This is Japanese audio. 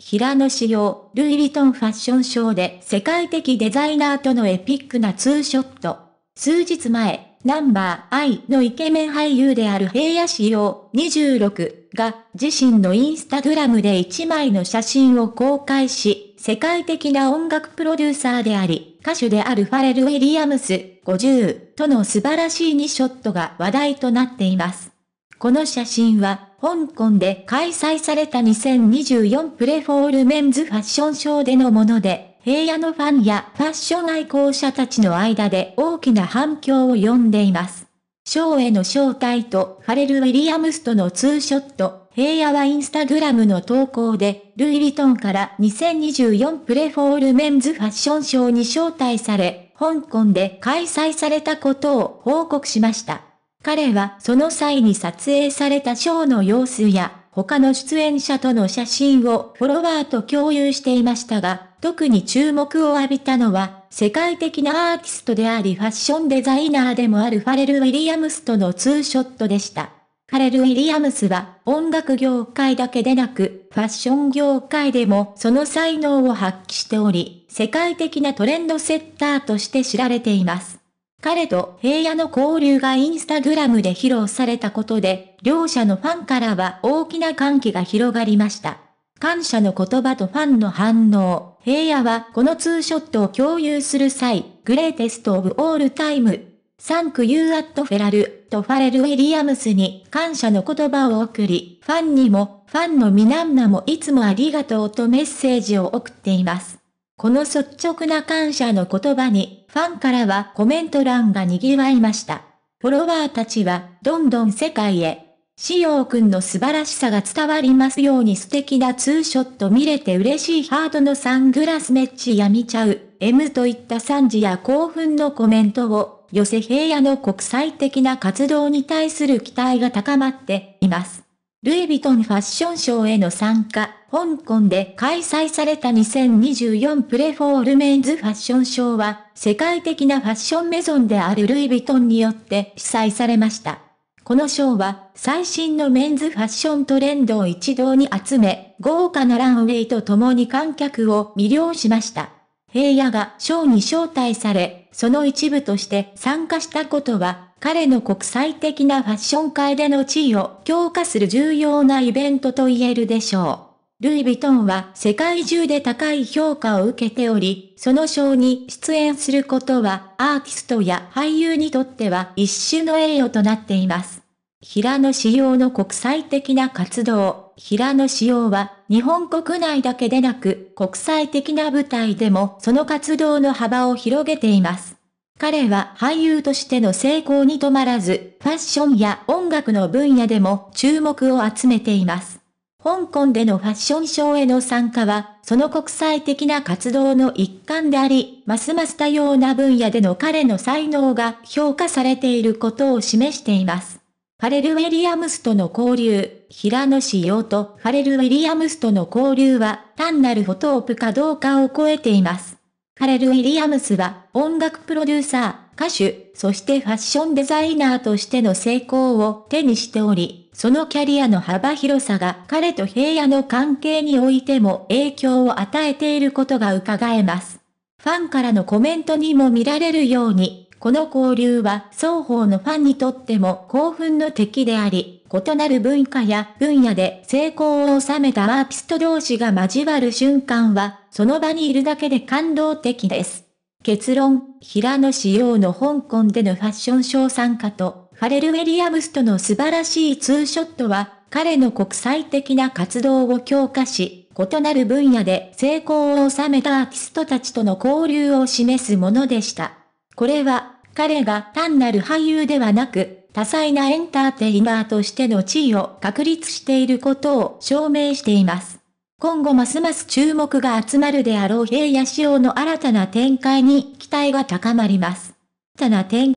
平野紫耀、ルイ・ヴィトンファッションショーで世界的デザイナーとのエピックなツーショット。数日前、ナンバー I のイケメン俳優である平野紫耀26が自身のインスタグラムで1枚の写真を公開し、世界的な音楽プロデューサーであり、歌手であるファレル・ウィリアムス50との素晴らしい2ショットが話題となっています。この写真は香港で開催された2024プレフォールメンズファッションショーでのもので、平野のファンやファッション愛好者たちの間で大きな反響を呼んでいます。ショーへの招待とファレル・ウィリアムスとのツーショット、平野はインスタグラムの投稿で、ルイ・ヴィトンから2024プレフォールメンズファッションショーに招待され、香港で開催されたことを報告しました。彼はその際に撮影されたショーの様子や、他の出演者との写真をフォロワーと共有していましたが、特に注目を浴びたのは、世界的なアーティストでありファッションデザイナーでもあるファレル・ウィリアムスとのツーショットでした。ファレル・ウィリアムスは音楽業界だけでなく、ファッション業界でもその才能を発揮しており、世界的なトレンドセッターとして知られています。彼と平野の交流がインスタグラムで披露されたことで、両者のファンからは大きな歓喜が広がりました。感謝の言葉とファンの反応、平野はこのツーショットを共有する際、グレイテストオブオールタイム、サンクユーアットフェラル、とファレル・ウィリアムスに感謝の言葉を送り、ファンにも、ファンの皆々もいつもありがとうとメッセージを送っています。この率直な感謝の言葉に、ファンからはコメント欄が賑わいました。フォロワーたちは、どんどん世界へ。しようくんの素晴らしさが伝わりますように素敵なツーショット見れて嬉しいハートのサングラスメッチや見ちゃう、M といった賛辞や興奮のコメントを、寄せ平野の国際的な活動に対する期待が高まっています。ルイ・ヴィトンファッションショーへの参加、香港で開催された2024プレフォールメンズファッションショーは、世界的なファッションメゾンであるルイ・ヴィトンによって主催されました。このショーは、最新のメンズファッショントレンドを一堂に集め、豪華なランウェイと共に観客を魅了しました。平野がショーに招待され、その一部として参加したことは彼の国際的なファッション界での地位を強化する重要なイベントと言えるでしょう。ルイ・ヴィトンは世界中で高い評価を受けており、その賞に出演することはアーティストや俳優にとっては一種の栄誉となっています。平野仕様の国際的な活動、平野仕様は日本国内だけでなく国際的な舞台でもその活動の幅を広げています。彼は俳優としての成功に止まらず、ファッションや音楽の分野でも注目を集めています。香港でのファッションショーへの参加は、その国際的な活動の一環であり、ますます多様な分野での彼の才能が評価されていることを示しています。ファレル・ウィリアムスとの交流、平野紫耀とファレル・ウィリアムスとの交流は単なるフォトープかどうかを超えています。カレル・ウィリアムスは音楽プロデューサー、歌手、そしてファッションデザイナーとしての成功を手にしており、そのキャリアの幅広さが彼と平野の関係においても影響を与えていることが伺えます。ファンからのコメントにも見られるように、この交流は双方のファンにとっても興奮の敵であり、異なる文化や分野で成功を収めたアーティスト同士が交わる瞬間は、その場にいるだけで感動的です。結論、平野紫耀の香港でのファッションショー参加と、ファレル・ウェリアムスとの素晴らしいツーショットは、彼の国際的な活動を強化し、異なる分野で成功を収めたアーティストたちとの交流を示すものでした。これは、彼が単なる俳優ではなく、多彩なエンターテイナーとしての地位を確立していることを証明しています。今後ますます注目が集まるであろう平野仕様の新たな展開に期待が高まります。新たな展開